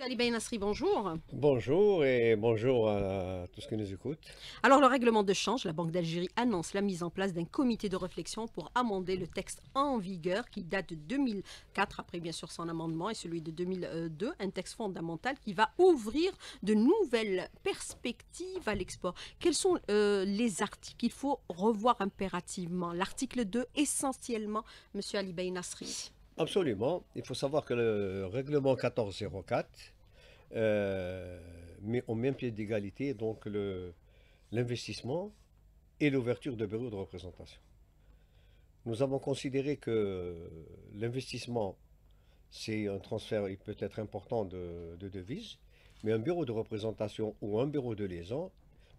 Monsieur Nasri, bonjour. Bonjour et bonjour à tous qui nous écoutent. Alors le règlement de change, la Banque d'Algérie annonce la mise en place d'un comité de réflexion pour amender le texte en vigueur qui date de 2004, après bien sûr son amendement, et celui de 2002, un texte fondamental qui va ouvrir de nouvelles perspectives à l'export. Quels sont euh, les articles qu'il faut revoir impérativement L'article 2 essentiellement, Monsieur Ali Absolument. Il faut savoir que le règlement 1404 euh, met au même pied d'égalité donc l'investissement et l'ouverture de bureaux de représentation. Nous avons considéré que l'investissement, c'est un transfert peut-être important de, de devises, mais un bureau de représentation ou un bureau de liaison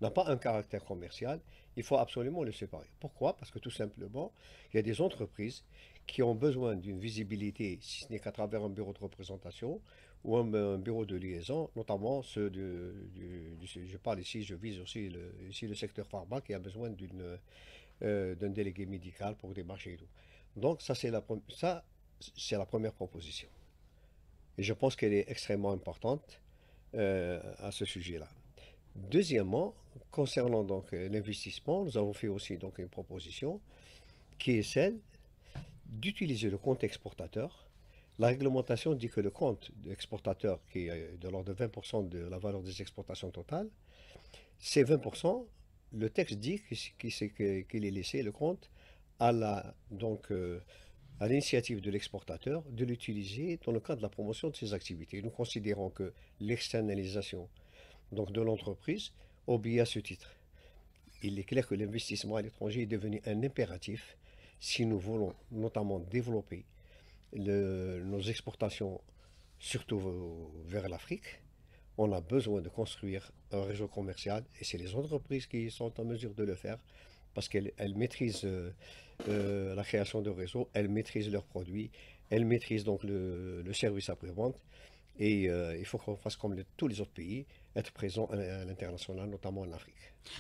n'a pas un caractère commercial il faut absolument les séparer. Pourquoi Parce que tout simplement, il y a des entreprises qui ont besoin d'une visibilité, si ce n'est qu'à travers un bureau de représentation ou un, bureau de liaison, notamment ceux du, Je parle ici, je vise aussi le, ici le secteur pharma qui a besoin d'une euh, d'un délégué médical pour des et tout. Donc ça, c'est la, la première proposition. Et je pense qu'elle est extrêmement importante euh, à ce sujet-là. Deuxièmement, concernant donc euh, l'investissement, nous avons fait aussi donc une proposition qui est celle d'utiliser le compte exportateur. La réglementation dit que le compte exportateur, qui est euh, de l'ordre de 20% de la valeur des exportations totales, c'est 20%. Le texte dit qu'il est laissé le compte à la, donc, euh, à l'initiative de l'exportateur de l'utiliser dans le cadre de la promotion de ses activités. Nous considérons que l'externalisation donc de l'entreprise, obéit à ce titre. Il est clair que l'investissement à l'étranger est devenu un impératif si nous voulons notamment développer nos exportations, surtout vers l'Afrique. On a besoin de construire un réseau commercial et c'est les entreprises qui sont en mesure de le faire parce qu'elles maîtrisent euh, euh, la création de réseaux, elles maîtrisent leurs produits, elles maîtrisent donc le, le service après-vente. Et euh, il faut qu'on fasse comme tous les autres pays, être présent euh, à, l'international, notamment en Afrique.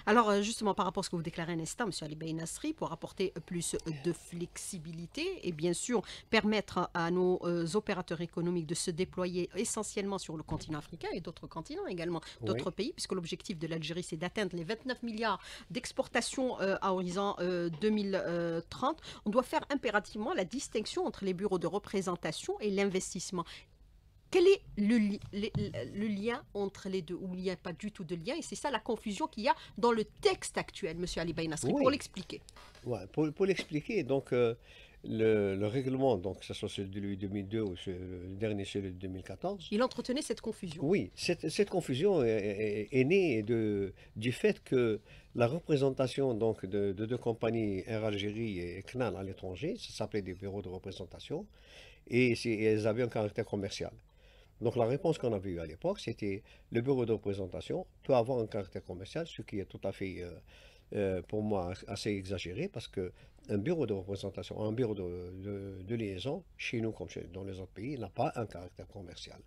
Alors, euh, justement, par rapport à ce que vous déclarez un instant, M. Ali Nasri, pour apporter plus de flexibilité et bien sûr permettre à nos opérateurs économiques de se déployer essentiellement sur le continent africain et d'autres continents également, d'autres pays, puisque l'objectif de l'Algérie, c'est d'atteindre les 29 milliards d'exportations à horizon 2030. On doit faire impérativement la distinction entre les bureaux de représentation et l'investissement. Quel est le, lien entre les deux Ou il n'y a pas du tout de lien Et c'est ça la confusion qu'il y a dans le texte actuel, Monsieur Ali Baynasri, pour l'expliquer. pour, l'expliquer, donc euh, le, règlement, donc que ce soit celui de 2002 ou le dernier celui de 2014. Il entretenait cette confusion. Oui, cette, confusion est, née de, du fait que la représentation donc de, deux compagnies, Air Algérie et CNAL à l'étranger, ça s'appelait des bureaux de représentation, et, et elles avaient un caractère commercial. Donc la réponse qu'on avait eue à l'époque, c'était le bureau de représentation peut avoir un caractère commercial, ce qui est tout à fait, euh, euh, pour moi, assez exagéré, parce que un bureau de représentation, un bureau de, liaison, chez nous comme chez, dans les autres pays, n'a pas un caractère commercial.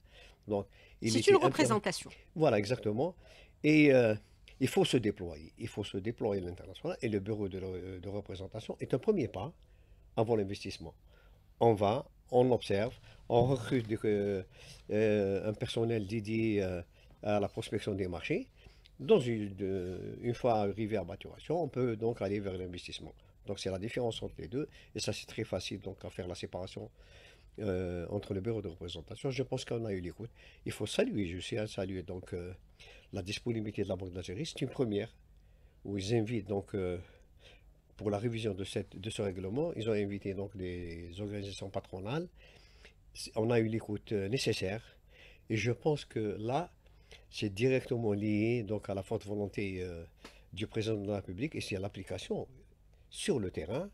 Donc, C'est une représentation. Voilà, exactement. Et euh, il faut se déployer. Il faut se déployer à l'international. Et le bureau de, de représentation est un premier pas avant l'investissement. On va on observe, on recrute euh, euh, un personnel dédié euh, à la prospection des marchés. Dans une, fois arrivé à maturation, on peut donc aller vers l'investissement. Donc c'est la différence entre les deux, et ça c'est très facile donc à faire la séparation entre le bureau de représentation. Je pense qu'on a eu l'écoute. Il faut saluer, je sais, hein, saluer donc la disponibilité de la Banque d'Algérie. C'est une première où ils invitent donc pour la révision de, ce règlement. Ils ont invité donc les organisations patronales. On a eu l'écoute euh, nécessaire. Et je pense que là, c'est directement lié donc à la forte volonté euh, du président de la République et c'est à l'application sur le terrain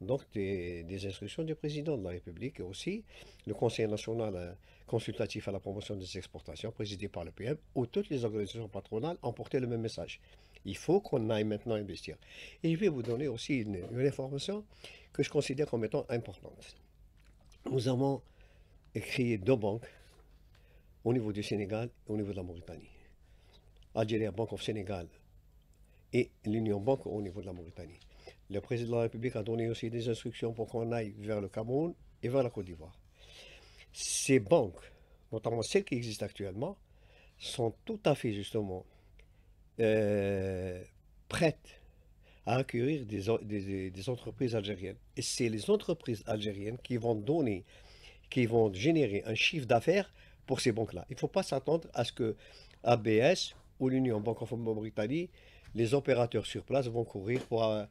donc des, des, instructions du président de la République et aussi le Conseil national euh, consultatif à la promotion des exportations présidé par le PM où toutes les organisations patronales ont porté le même message. Il faut qu'on aille maintenant investir. Et je vais vous donner aussi une, information que je considère comme étant importante. Nous avons créé deux banques au niveau du Sénégal et au niveau de la Mauritanie. Algeria Bank of Sénégal et l'Union Banque au niveau de la Mauritanie. Le président de la République a donné aussi des instructions pour qu'on aille vers le Cameroun et vers la Côte d'Ivoire. Ces banques, notamment celles qui existent actuellement, sont tout à fait justement euh, prêtes à accueillir des, entreprises algériennes. Et c'est les entreprises algériennes qui vont donner, qui vont générer un chiffre d'affaires pour ces banques-là. Il ne faut pas s'attendre à ce que ABS ou l'Union Banque Britannique, les opérateurs sur place vont courir pour, euh,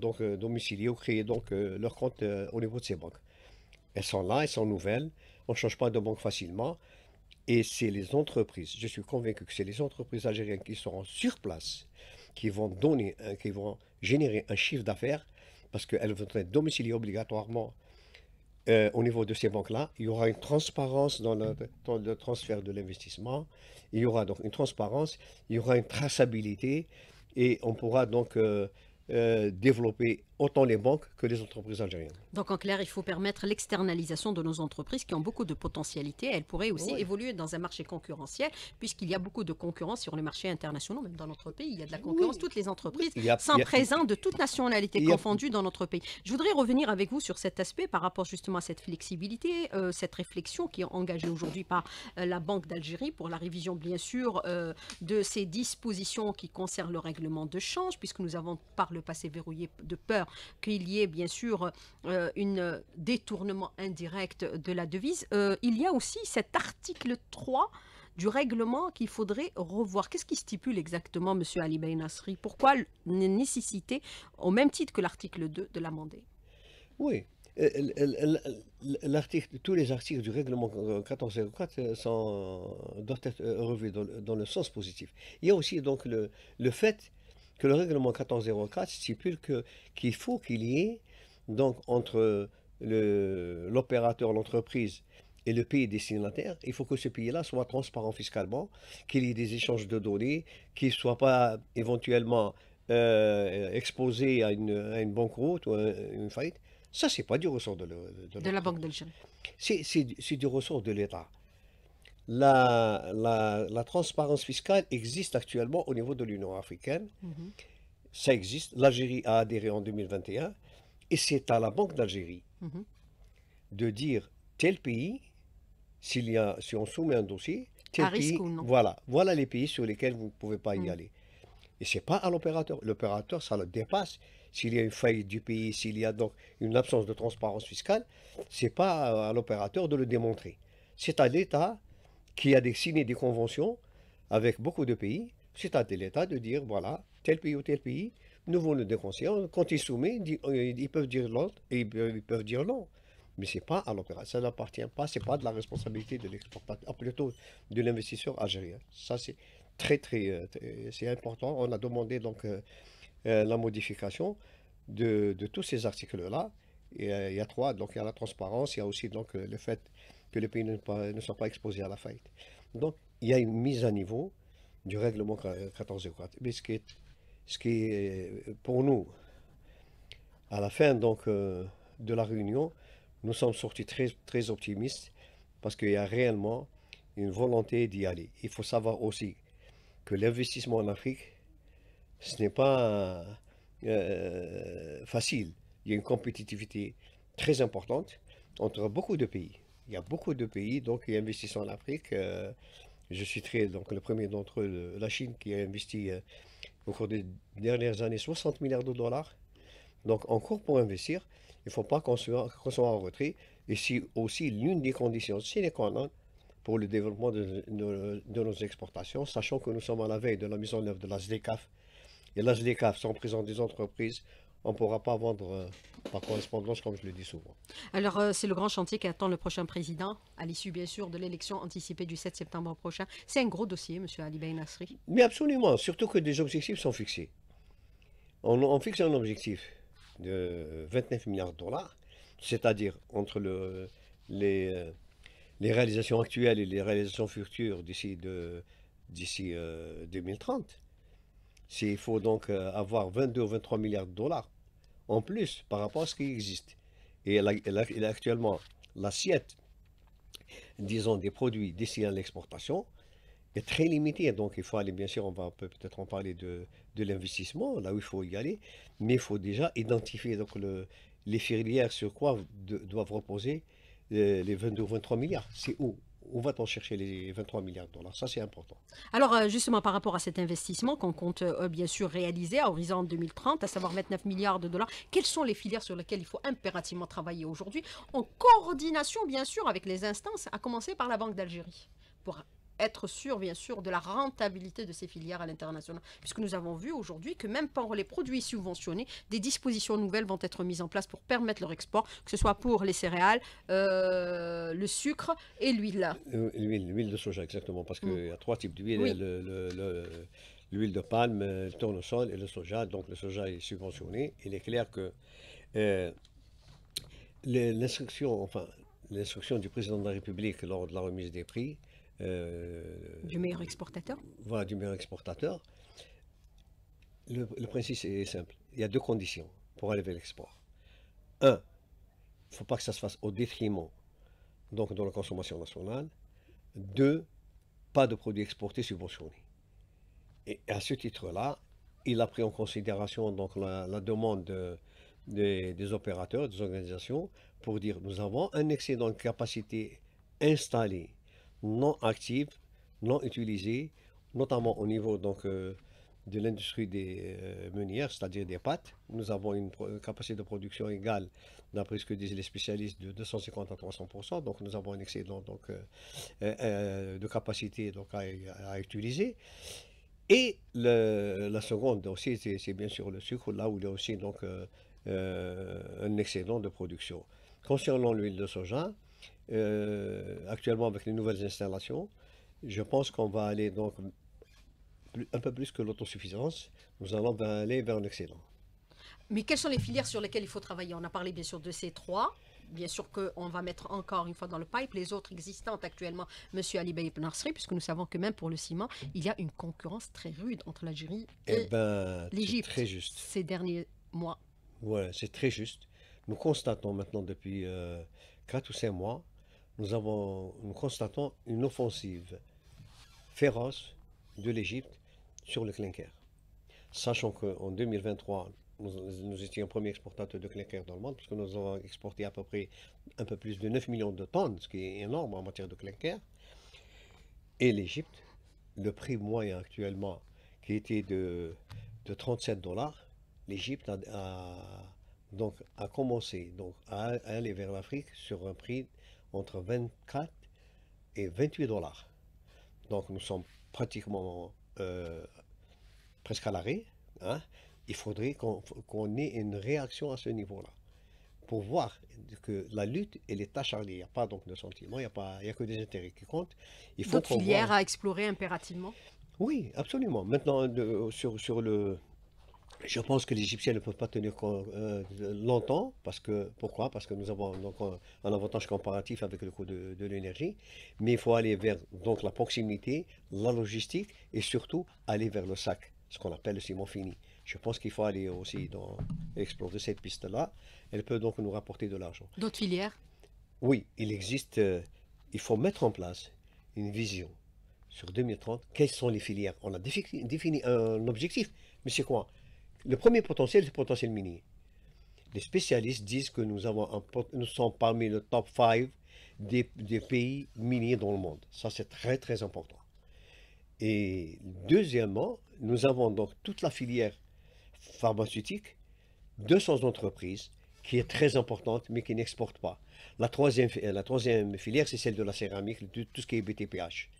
donc euh, domicilier ou créer donc leur compte au niveau de ces banques. Elles sont là, elles sont nouvelles, on ne change pas de banque facilement. Et c'est les entreprises, je suis convaincu que c'est les entreprises algériennes qui seront sur place, qui vont donner, qui vont générer un chiffre d'affaires, parce qu'elles vont être domiciliées obligatoirement euh, au niveau de ces banques-là. Il y aura une transparence dans le, transfert de l'investissement. Il y aura donc une transparence, il y aura une traçabilité, et on pourra donc euh, euh, développer autant les banques que les entreprises algériennes. Donc en clair, il faut permettre l'externalisation de nos entreprises qui ont beaucoup de potentialités. Elles pourraient aussi évoluer dans un marché concurrentiel, puisqu'il y a beaucoup de concurrence sur le marché internationaux, même dans notre pays. Il y a de la concurrence. Toutes les entreprises sont présentes de toute nationalité confondues confondue dans notre pays. Je voudrais revenir avec vous sur cet aspect par rapport justement à cette flexibilité, euh, cette réflexion qui est engagée aujourd'hui par euh, la Banque d'Algérie pour la révision, bien sûr, euh, de ces dispositions qui concernent le règlement de change, puisque nous avons par le passé verrouillé de peur qu'il y ait bien sûr euh, un euh, détournement indirect de la devise, euh, il y a aussi cet article 3 du règlement qu'il faudrait revoir. Qu'est-ce qui stipule exactement, M. Ali Nasri Pourquoi nécessité, au même titre que l'article 2, de l'amender Oui. tous les articles du règlement 1404 doivent être revus dans, le sens positif. Il y a aussi donc le fait que le règlement 1404 stipule qu'il faut qu'il y ait, donc entre l'opérateur, l'entreprise et le pays destinataire, il faut que ce pays-là soit transparent fiscalement, qu'il y ait des échanges de données, qu'il ne soit pas éventuellement euh, exposé à une, banqueroute ou à une faillite. Ça, ce n'est pas du ressort de, de, la Banque d'Algérie. C'est du ressort de l'État la, transparence fiscale existe actuellement au niveau de l'Union africaine. Mhm. Ça existe. L'Algérie a adhéré en 2021 et c'est à la Banque d'Algérie mhm. de dire tel pays, s'il y si on soumet un dossier, tel pays, voilà, voilà les pays sur lesquels vous ne pouvez pas y mhm. aller. Et ce n'est pas à l'opérateur. L'opérateur, ça le dépasse. S'il y a une faillite du pays, s'il y a donc une absence de transparence fiscale, ce n'est pas à l'opérateur de le démontrer. C'est à l'État qui a des, signé des conventions avec beaucoup de pays, c'est à l'État de dire, voilà, tel pays ou tel pays, nous voulons le déconseiller. Quand ils soumettent, euh, ils peuvent dire l'autre et ils peuvent dire non. Mais c'est pas à l'opération, ça n'appartient pas, c'est pas de la responsabilité de l'exportateur, ah, plutôt de l'investisseur algérien. Ça, c'est très, très, euh, c'est important. On a demandé donc euh, la modification de, tous ces articles-là. il y a trois, donc il y a la transparence, il y a aussi donc le fait que les pays ne, soient pas exposés à la faillite. Donc, il y a une mise à niveau du règlement 14.4. Mais ce qui est, euh, pour nous, à la fin donc, euh, de la réunion, nous sommes sortis très, très optimistes parce qu'il y a réellement une volonté d'y aller. Il faut savoir aussi que l'investissement en Afrique, ce n'est pas euh, facile. Il y a une compétitivité très importante entre beaucoup de pays il y a beaucoup de pays donc, qui investissent en Afrique. Je euh, je citerai donc le premier d'entre eux, la Chine, qui a investi euh, au cours des dernières années 60 milliards de dollars. Donc, encore pour investir, il ne faut pas qu'on soit, en retrait. Et c'est aussi l'une des conditions sine qua non pour le développement de, nos exportations, sachant que nous sommes à la veille de la mise en œuvre de la Et la SDCAF, c'est en des entreprises, on ne pourra pas vendre euh, par correspondance, comme je le dis souvent. Alors, euh, c'est le grand chantier qui attend le prochain président, à l'issue, bien sûr, de l'élection anticipée du 7 septembre prochain. C'est un gros dossier, Monsieur Ali Ben Nasri. Mais absolument, surtout que des objectifs sont fixés. On, fixe un objectif de 29 milliards de dollars, c'est-à-dire entre les, euh, les, réalisations actuelles et les réalisations futures d'ici 2030. Il faut donc euh, avoir 22 ou 23 milliards de dollars en plus par rapport à ce qui existe. Et actuellement, l'assiette, disons, des produits destinés à l'exportation est très limitée. Donc, il faut aller, bien sûr, on va peut-être en parler de, l'investissement, là où il faut y aller, mais il faut déjà identifier donc, les filières sur quoi doivent reposer euh, les 22 ou 23 milliards. C'est où on va-t-on chercher les 23 milliards de dollars Ça, c'est important. Alors, euh, justement, par rapport à cet investissement qu'on compte euh, euh, bien sûr réaliser à horizon 2030, à savoir 29 milliards de dollars, quelles sont les filières sur lesquelles il faut impérativement travailler aujourd'hui, en coordination, bien sûr, avec les instances, à commencer par la Banque d'Algérie, pour être sûr, bien sûr, de la rentabilité de ces filières à l'international. Puisque nous avons vu aujourd'hui que même pour les produits subventionnés, des dispositions nouvelles vont être mises en place pour permettre leur export, que ce soit pour les céréales, euh, le sucre et euh, l'huile. L'huile, de soja, exactement, parce qu'il y a mm. trois types d'huile. Hein, l'huile de palme, le tournesol et le soja. Donc le soja est subventionné. Il est clair que euh, l'instruction, enfin, l'instruction du président de la République lors de la remise des prix euh, du meilleur exportateur Voilà, du meilleur exportateur. Le, principe est simple. Il y a deux conditions pour élever l'export. Un, il ne faut pas que ça se fasse au détriment donc de la consommation nationale. Deux, pas de produits exportés subventionnés. Et à ce titre-là, il a pris en considération donc la, demande des, opérateurs, des organisations, pour dire nous avons un excédent de capacité installée non active, non utilisée, notamment au niveau donc, euh, de l'industrie des euh, meunières, c'est-à-dire des pâtes. Nous avons une capacité de production égale, d'après ce que disent les spécialistes, de 250 à 300 Donc nous avons un excédent donc, euh, de capacité donc, à, utiliser. Et la seconde aussi, c'est bien sûr le sucre, là où il y a aussi donc, un excédent de production. Concernant l'huile de soja, euh, actuellement avec les nouvelles installations, je pense qu'on va aller donc un peu plus que l'autosuffisance, nous allons aller vers l'excédent. Mais quelles sont les filières sur lesquelles il faut travailler On a parlé bien sûr de ces trois. Bien sûr qu'on va mettre encore une fois dans le pipe les autres existantes actuellement, Monsieur Ali Bey Narsri, puisque nous savons que même pour le ciment, il y a une concurrence très rude entre l'Algérie eh et ben, l'Égypte ces derniers mois. Oui, c'est très juste. Nous constatons maintenant depuis euh, 4 ou 5 mois nous, constatons une offensive féroce de l'Égypte sur le clinker. Sachant qu'en 2023, nous, étions étions premier exportateur de clinker dans le monde, puisque nous avons exporté à peu près un peu plus de 9 millions de tonnes, ce qui est énorme en matière de clinker. Et l'Égypte, le prix moyen actuellement, qui était de, 37 dollars, l'Égypte a, a commencé donc, à aller vers l'Afrique sur un prix entre 24 et 28 dollars. Donc nous sommes pratiquement euh, presque à l'arrêt. Hein. Il faudrait qu'on ait une réaction à ce niveau-là pour voir que la lutte, elle est acharnée. Il n'y a pas donc de sentiments, il n'y a, pas, a que des intérêts qui comptent. Il faut D'autres filières filière à explorer impérativement Oui, absolument. Maintenant, sur, sur le, je pense que les Égyptiens ne peuvent pas tenir euh, longtemps, parce que, pourquoi Parce que nous avons donc un, avantage comparatif avec le coût de, l'énergie, mais il faut aller vers donc, la proximité, la logistique, et surtout aller vers le sac, ce qu'on appelle le ciment fini. Je pense qu'il faut aller aussi dans, explorer cette piste-là. Elle peut donc nous rapporter de l'argent. D'autres filières Oui, il existe, euh, il faut mettre en place une vision sur 2030. Quelles sont les filières On a défini un objectif, mais c'est quoi le premier potentiel, c'est le potentiel minier. Les spécialistes disent que nous, avons nous sommes parmi le top 5 des, pays miniers dans le monde. Ça, c'est très, très important. Et deuxièmement, nous avons donc toute la filière pharmaceutique, 200 entreprises, qui est très importante, mais qui n'exporte pas. La troisième, euh, la troisième filière, c'est celle de la céramique, tout ce qui est BTPH.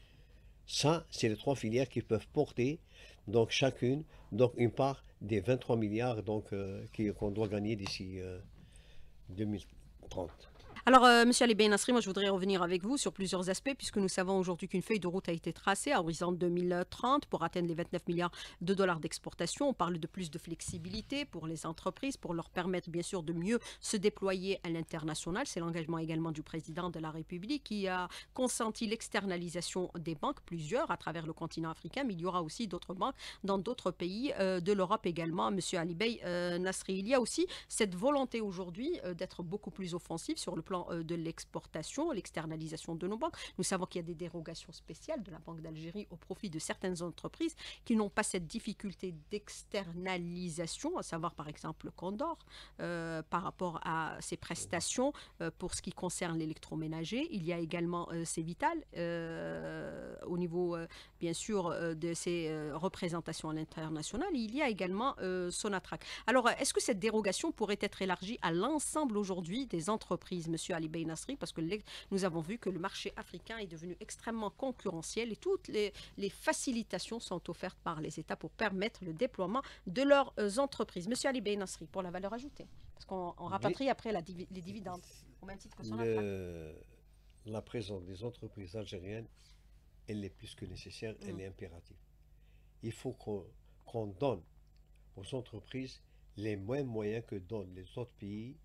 Ça, c'est les trois filières qui peuvent porter, donc chacune, donc une part des 23 milliards donc, euh, qu'on doit gagner d'ici 2030. Euh, alors, euh, Monsieur Ali Nasri, moi, je voudrais revenir avec vous sur plusieurs aspects, puisque nous savons aujourd'hui qu'une feuille de route a été tracée à horizon 2030 pour atteindre les 29 milliards de dollars d'exportation. On parle de plus de flexibilité pour les entreprises, pour leur permettre, bien sûr, de mieux se déployer à l'international. C'est l'engagement également du président de la République qui a consenti l'externalisation des banques, plusieurs, à travers le continent africain, mais il y aura aussi d'autres banques dans d'autres pays euh, de l'Europe également. Monsieur Ali Nasri, il y a aussi cette volonté aujourd'hui euh, d'être beaucoup plus offensif sur le plan euh, de l'exportation, l'externalisation de nos banques. Nous savons qu'il y a des dérogations spéciales de la Banque d'Algérie au profit de certaines entreprises qui n'ont pas cette difficulté d'externalisation, à savoir par exemple Condor, euh, par rapport à ses prestations euh, pour ce qui concerne l'électroménager. Il y a également euh, Vital au niveau, bien sûr, de ses représentations à l'international. Il y a également Sonatrac. Alors, est-ce que cette dérogation pourrait être élargie à l'ensemble aujourd'hui des entreprises, Monsieur Ali Bey Nasri, parce que nous avons vu que le marché africain est devenu extrêmement concurrentiel et toutes les, facilitations sont offertes par les États pour permettre le déploiement de leurs euh, entreprises. Monsieur Ali Bey Nasri, pour la valeur ajoutée, parce qu'on rapatrie après les dividendes, La présence des entreprises algériennes, elle est plus que nécessaire, elle mm. est impérative. Il faut qu'on donne aux entreprises les mêmes moyens que donnent les autres pays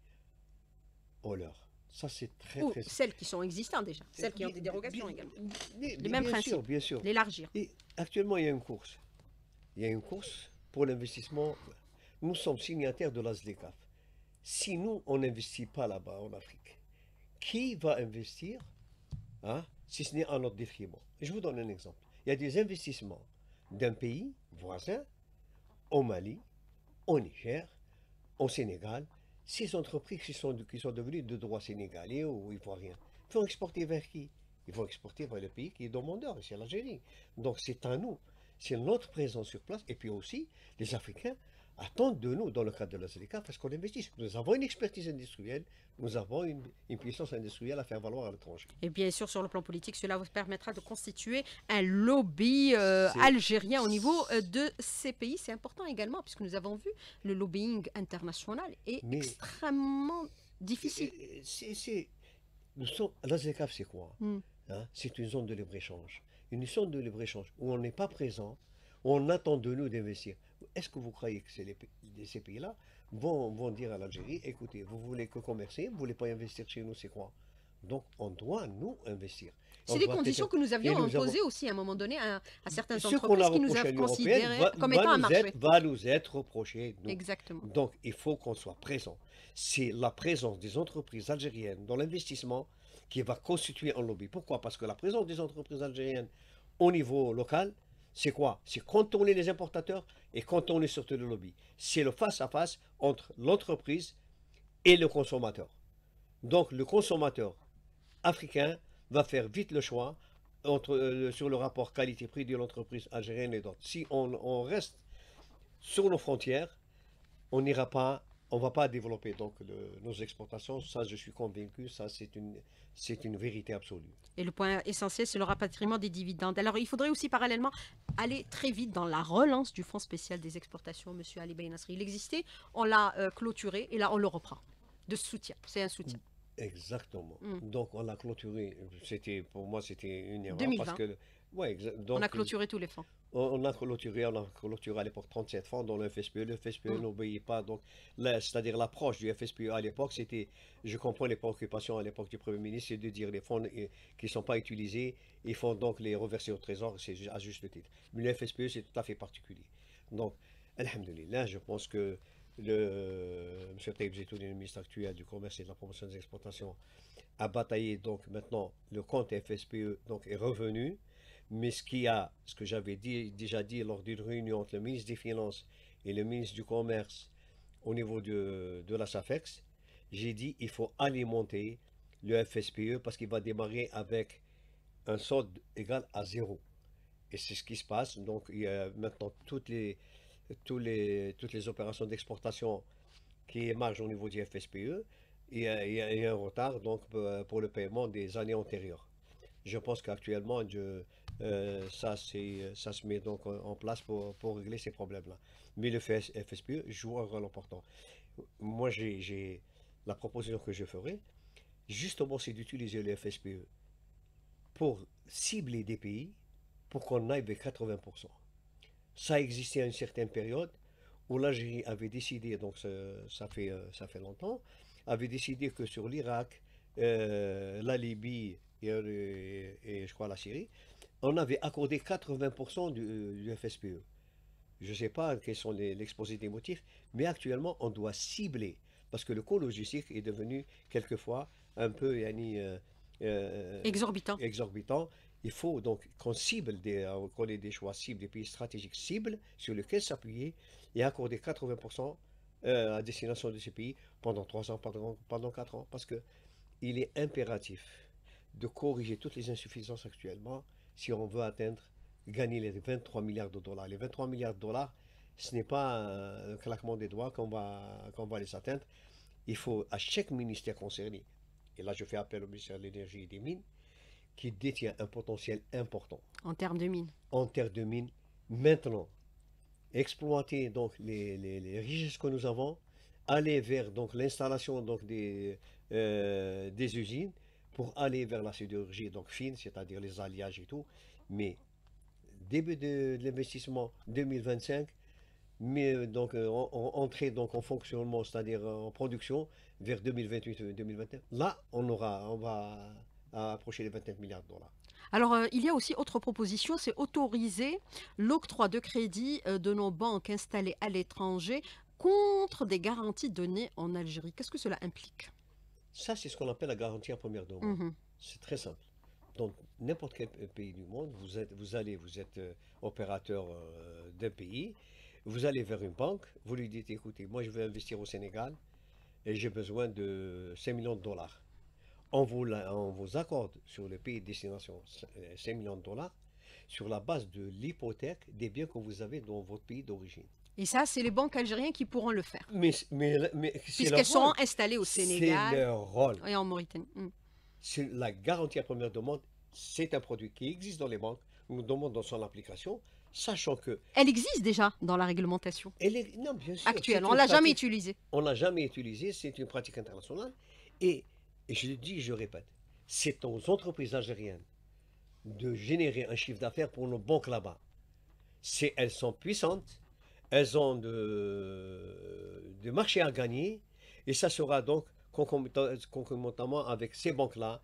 aux leurs. Ça, c'est très, Ou celles qui sont existantes déjà, celles qui ont des dérogations également. Les mêmes bien sûr, bien sûr. L'élargir. Actuellement, il y a une course. Il y a une course pour l'investissement. Nous sommes signataires de l'ASDECAF. Si nous, on n'investit pas là-bas, en Afrique, qui va investir, hein, si ce n'est en notre détriment Je vous donne un exemple. Il y a des investissements d'un pays voisin, au Mali, au Niger, au Sénégal, ces entreprises qui sont, devenues de droit sénégalais ou ivoirien vont exporter vers qui Ils vont exporter vers le pays qui est demandeur, c'est l'Algérie. Donc c'est à nous, c'est notre présence sur place. Et puis aussi, les Africains, attendent de nous, dans le cadre de la parce qu'on investisse. Nous avons une expertise industrielle, nous avons une, puissance industrielle à faire valoir à l'étranger. Et bien sûr, sur le plan politique, cela vous permettra de constituer un lobby euh, algérien au niveau euh, de ces pays. C'est important également, puisque nous avons vu le lobbying international est extrêmement difficile. Nous sommes, la c'est quoi hmm. hein C'est une zone de libre-échange. Une zone de libre-échange où on n'est pas présent, on attend de nous d'investir. Est-ce que vous croyez que ces pays-là vont, dire à l'Algérie, écoutez, vous voulez que commercer, vous voulez pas investir chez nous, c'est quoi donc, on doit, nous, investir. C'est des conditions que nous avions imposées aussi à un moment donné à, certains certaines entreprises qui nous avaient considéré comme étant un marché. va nous être reproché. Exactement. Donc, il faut qu'on soit présent. C'est la présence des entreprises algériennes dans l'investissement qui va constituer un lobby. Pourquoi Parce que la présence des entreprises algériennes au niveau local c'est quoi C'est contourner les importateurs et quand est surtout le lobby. C'est le face-à-face entre l'entreprise et le consommateur. Donc le consommateur africain va faire vite le choix euh, sur le rapport qualité-prix de l'entreprise algérienne et d'autres. Si on, on, reste sur nos frontières, on n'ira pas on ne va pas développer donc nos exportations. Ça, je suis convaincu, ça, c'est une, c'est une vérité absolue. Et le point essentiel, c'est le rapatriement des dividendes. Alors, il faudrait aussi parallèlement aller très vite dans la relance du Fonds spécial des exportations, Monsieur Ali Nasri. Il existait, on l'a euh, clôturé et là, on le reprend. De soutien, c'est un soutien. Exactement. Mm. Donc, on l'a clôturé. C'était, pour moi, c'était une erreur. Parce que, on a clôturé tous les fonds on a clôturé, on a à l'époque 37 fonds dans le FSPE. Le FSPE n'obéit pas. Donc, c'est-à-dire l'approche du FSPE à l'époque, c'était, je comprends les préoccupations à l'époque du Premier ministre, c'est de dire les fonds qui ne sont pas utilisés, ils font donc les reverser au Trésor, c'est à juste titre. Mais le FSPE, c'est tout à fait particulier. Donc, alhamdoulilah, je pense que le, M. Taïb Zitouni, le ministre actuel du Commerce et de la Promotion des Exportations, a bataillé donc maintenant le compte FSPE euh, donc, est revenu. Mais ce qu'il y a, ce que j'avais dit, déjà dit lors d'une réunion entre le ministre des Finances et le ministre du Commerce au niveau de, de la SAFEX, j'ai dit il faut alimenter le FSPE parce qu'il va démarrer avec un solde égal à zéro. Et c'est ce qui se passe. Donc, il y a maintenant toutes les, tous les, toutes les opérations d'exportation qui émergent au niveau du FSPE. Il y, a, il un retard donc, euh, pour le paiement des années antérieures. Je pense qu'actuellement, euh, ça, euh, ça se met donc euh, en place pour, pour régler ces problèmes-là. Mais le FSPE joue un rôle important. Moi, j'ai la proposition que je ferai, justement, c'est d'utiliser le FSPE pour cibler des pays pour qu'on aille vers 80%. Ça existait à une certaine période où l'Algérie avait décidé, donc ça fait, ça fait longtemps, avait décidé que sur l'Irak, la Libye et, et, je crois la Syrie, on avait accordé 80% du, euh, FSPE. Je ne sais pas quels sont les exposés des motifs, mais actuellement, on doit cibler, parce que le coût logistique est devenu quelquefois un peu, euh, euh, exorbitant. exorbitant. Il faut donc qu'on cible, des, qu'on ait des choix cibles, des pays stratégiques cibles sur lesquels s'appuyer et accorder 80% à destination de ces pays pendant 3 ans, pendant, pendant 4 ans, parce qu'il est impératif de corriger toutes les insuffisances actuellement si on veut atteindre, gagner les 23 milliards de dollars. Les 23 milliards de dollars, ce n'est pas un claquement des doigts qu'on va, va les atteindre. Il faut à chaque ministère concerné, et là je fais appel au ministère de l'énergie et des mines, qui détient un potentiel important. En termes de mines En termes de mines, maintenant, exploiter donc les, les, richesses que nous avons, aller vers donc l'installation donc des, euh, des usines, pour aller vers la sidérurgie donc fine, c'est-à-dire les alliages et tout. Mais début de, l'investissement 2025, mais euh, donc euh, donc en fonctionnement, c'est-à-dire euh, en production vers 2028 2021 Là, on aura, on va approcher les 29 milliards de dollars. Alors, il y a aussi autre proposition, c'est autoriser l'octroi de crédit de nos banques installées à l'étranger contre des garanties données en Algérie. Qu'est-ce que cela implique ça, c'est ce qu'on appelle la garantie en première demande. Mhm. C'est très simple. Donc, n'importe quel pays du monde, vous, êtes, vous allez, vous êtes euh, opérateur euh, d'un pays, vous allez vers une banque, vous lui dites, écoutez, moi je veux investir au Sénégal et j'ai besoin de 5 millions de dollars. On vous, on vous accorde sur le pays de destination 5 euh, millions de dollars sur la base de l'hypothèque des biens que vous avez dans votre pays d'origine. Et ça, c'est les banques algériennes qui pourront le faire. Mais, Puisqu'elles seront installées au Sénégal. C'est leur rôle. Et en Mauritanie. Mm. C'est la garantie à première demande, c'est un produit qui existe dans les banques. Nous demandons son application, sachant que. Elle existe déjà dans la réglementation. Elle est, Actuelle. On ne l'a jamais utilisée. On ne l'a jamais utilisée. C'est une pratique internationale. Et, je le dis, je répète, c'est aux entreprises algériennes de générer un chiffre d'affaires pour nos banques là-bas. C'est, elles sont puissantes elles ont de, de marché à gagner et ça sera donc concomitamment avec ces banques-là.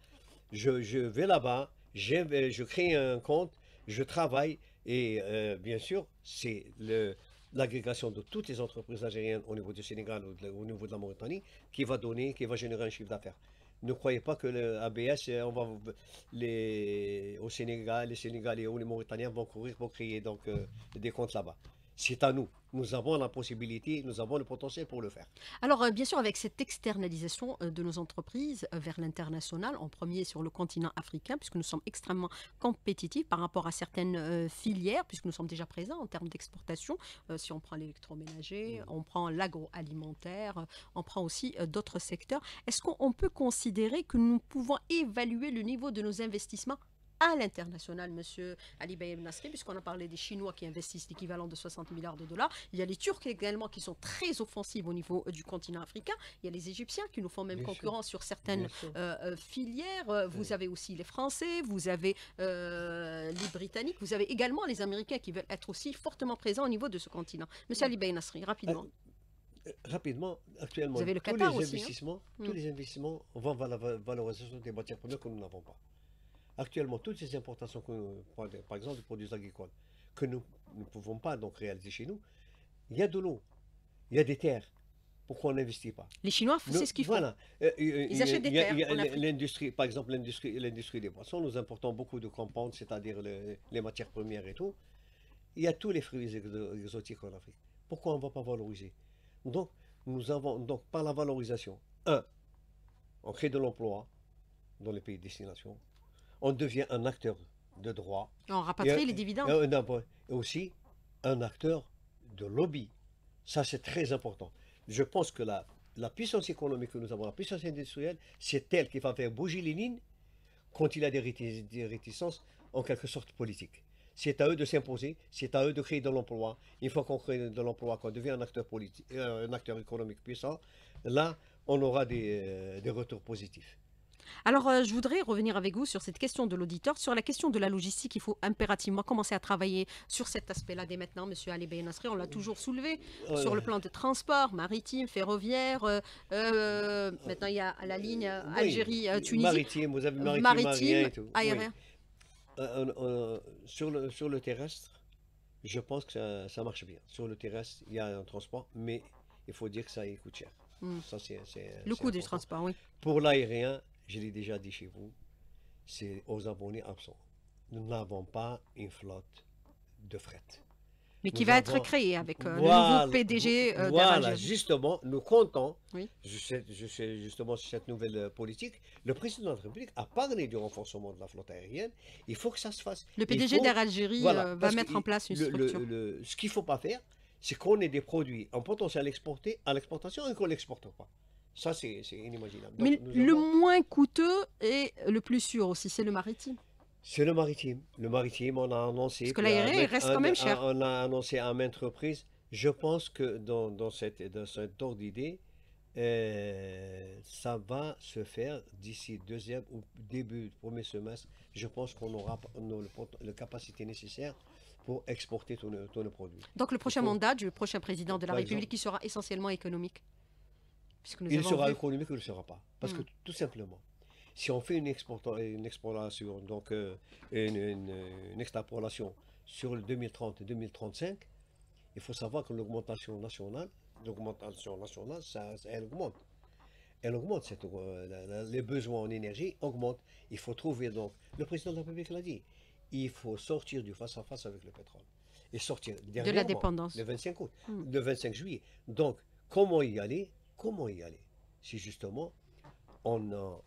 Je, vais là-bas, je crée un compte, je travaille et euh, bien sûr, c'est l'agrégation de toutes les entreprises algériennes au niveau du Sénégal ou au niveau de la Mauritanie qui va donner, qui va générer un chiffre d'affaires. Ne croyez pas que le ABS, euh, on va, au Sénégal, les Sénégalais ou les Mauritaniens vont courir pour créer donc, euh, des comptes là-bas c'est à nous. Nous avons la possibilité, nous avons le potentiel pour le faire. Alors, euh, bien sûr, avec cette externalisation euh, de nos entreprises euh, vers l'international, en premier sur le continent africain, puisque nous sommes extrêmement compétitifs par rapport à certaines filières, puisque nous sommes déjà présents en termes d'exportation. si on prend l'électroménager, on prend l'agroalimentaire, on prend aussi d'autres secteurs. Est-ce qu'on peut considérer que nous pouvons évaluer le niveau de nos investissements à l'international, monsieur Ali Bayem Nasri, puisqu'on a parlé des Chinois qui investissent l'équivalent de 60 milliards de dollars. Il y a les Turcs également qui sont très offensifs au niveau euh, du continent africain. Il y a les Égyptiens qui nous font même concurrence sur certaines euh, euh, filières. Vous avez aussi les Français, vous avez les Britanniques, vous avez également les Américains qui veulent être aussi fortement présents au niveau de ce continent. Monsieur Ali Bayem Nasri, rapidement. rapidement, actuellement, tous, les hein. investissements, tous hmm. les investissements vont vers la valorisation des matières premières que nous n'avons pas. Actuellement, toutes ces importations, par exemple, des produits agricoles, que nous ne pouvons pas donc réaliser chez nous, il y a de l'eau, il y a des terres. Pourquoi on n'investit pas Les Chinois, c'est ce qu'ils font. Euh, euh, euh, Ils achètent des terres. L'industrie, par exemple, l'industrie des poissons, nous importons beaucoup de compounds, c'est-à-dire les matières premières et tout. Il y a tous les fruits exotiques en Afrique. Pourquoi on ne va pas valoriser Donc, nous avons, donc, par la valorisation, un, on crée de l'emploi dans les pays de destination, on devient un acteur de droit. On rapatrie les dividendes. Euh, et, aussi un acteur de lobby. Ça, c'est très important. Je pense que la, la puissance économique que nous avons, la puissance industrielle, c'est elle qui va faire bouger les lignes quand il a des, réticences, en quelque sorte, politiques. C'est à eux de s'imposer, c'est à eux de créer de l'emploi. Il faut qu'on crée de l'emploi, qu'on devient un acteur, politique, euh, un acteur économique puissant, là, on aura des, euh, des retours positifs. Alors, euh, je voudrais revenir avec vous sur cette question de l'auditeur, sur la question de la logistique. Il faut impérativement commencer à travailler sur cet aspect-là dès maintenant, Monsieur Ali Benassri. On l'a euh, toujours soulevé sur le plan de transport maritime, ferroviaire. Euh, maintenant, il y a la ligne Algérie-Tunisie. Maritime, vous avez maritime, maritime aérien. Et tout. sur, le, sur le terrestre, je pense que ça, marche bien. Sur le terrestre, il y a un transport, mais il faut dire que ça coûte cher. Hmm. Ça, le coût du transport, oui. Pour l'aérien, je l'ai déjà dit chez vous, c'est aux abonnés absents. Nous n'avons pas une flotte de fret. Mais qui va être créée avec euh, le nouveau PDG Voilà, euh, justement, nous comptons, justement sur cette nouvelle euh, politique, le président de la République a parlé du renforcement de la flotte aérienne. Il faut que ça se fasse. Le PDG d'Air Algérie va mettre en place une structure. ce qu'il ne faut pas faire, c'est qu'on ait des produits en potentiel exporté à l'exportation et qu'on ne l'exporte pas. Ça, c'est inimaginable. Mais le moins coûteux et le plus sûr aussi, c'est le maritime. C'est le maritime. Le maritime, on a annoncé. Parce que l'aérien, reste quand même cher. on a annoncé à maintes reprises. Je pense que dans, dans cette, dans cet ordre d'idée, euh, ça va se faire d'ici deuxième ou début du premier semestre. Je pense qu'on aura la capacité nécessaire pour exporter tous nos produits. Donc le prochain mandat du prochain président de la République, qui sera essentiellement économique il sera économique ou il ne sera pas. Parce que hmm. tout simplement, si on fait une, une donc euh, une, extrapolation sur le 2030 et 2035, il faut savoir que l'augmentation nationale, l'augmentation nationale, ça, elle augmente. Elle augmente, euh, les besoins en énergie augmentent. Il faut trouver donc, le président de la République l'a dit, il faut sortir du face-à-face avec le pétrole. Et sortir de la dépendance. Le 25 août, hmm. le 25 juillet. Donc, comment y aller Comment y aller Si justement, on,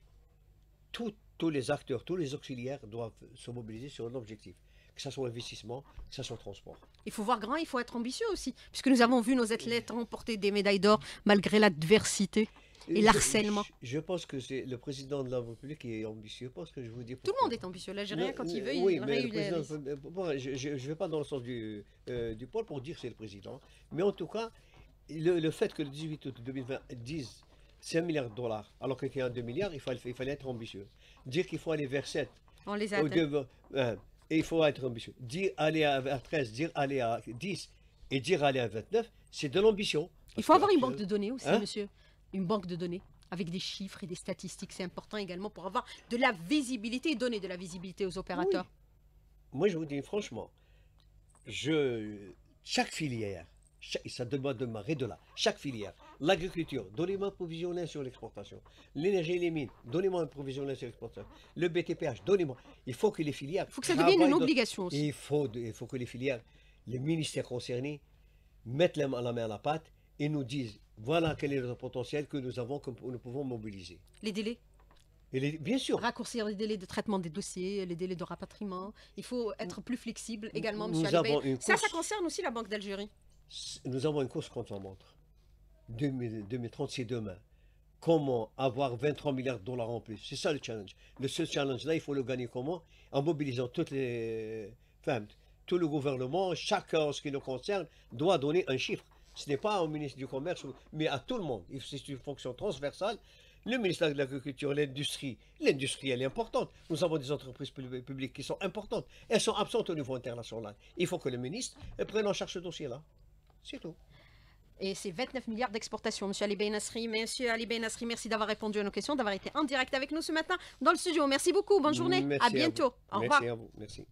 tous les acteurs, tous les auxiliaires doivent se mobiliser sur un objectif que ce soit investissement, que ce soit transport. Il faut voir grand, il faut être ambitieux aussi, puisque nous avons vu nos athlètes remporter des médailles d'or malgré l'adversité et l'harcèlement. Je, pense que c'est le président de la République qui est ambitieux, parce que je vous dis Tout le monde est ambitieux, l'Algérien quand il euh, veut, oui, il mais le Je ne vais pas dans le sens du, euh, pôle pour dire que c'est le président, mais en tout cas, le, fait que le 18 août 2020 dise 5 milliards de dollars, alors qu'il y a 2 milliards, il fallait, il être ambitieux. Dire qu'il faut aller vers 7. On les a hein, et il faut être ambitieux. Dire aller à 13, dire aller à 10 et dire aller à 29, c'est de l'ambition. Il faut avoir une banque de données aussi, hein? monsieur. Une banque de données avec des chiffres et des statistiques. C'est important également pour avoir de la visibilité et donner de la visibilité aux opérateurs. Moi, je vous dis franchement, je, chaque filière ça demande de de là. Chaque filière, l'agriculture, donnez-moi un provisionnel sur l'exportation. L'énergie et les mines, donnez-moi un provisionnel sur l'exportation. Le BTPH, donnez-moi. Il faut que les filières. Il faut que ça devienne une obligation aussi. Il faut, que les filières, les ministères concernés, mettent la main à la pâte et nous disent voilà quel est le potentiel que nous avons, que nous pouvons mobiliser. Les délais bien sûr. Raccourcir les délais de traitement des dossiers, les délais de rapatriement. Il faut être plus flexible également, M. Ça, ça concerne aussi la Banque d'Algérie nous avons une course contre la montre. 2030, c'est demain. Comment avoir 23 milliards de dollars en plus C'est ça le challenge. Le seul challenge là, il faut le gagner comment En mobilisant toutes les femmes. Tout le gouvernement, chacun en ce qui nous concerne, doit donner un chiffre. Ce n'est pas au ministre du Commerce, mais à tout le monde. C'est une fonction transversale. Le ministère de l'Agriculture, l'industrie, l'industrie elle est importante. Nous avons des entreprises publiques qui sont importantes. Elles sont absentes au niveau international. Il faut que le ministre prenne en charge ce dossier-là. C'est tout. Et c'est 29 milliards d'exportations. Monsieur Ali Benasri, monsieur Ali Nasri, merci d'avoir répondu à nos questions, d'avoir été en direct avec nous ce matin dans le studio. Merci beaucoup. Bonne journée. à bientôt. au revoir. Merci à vous. Merci.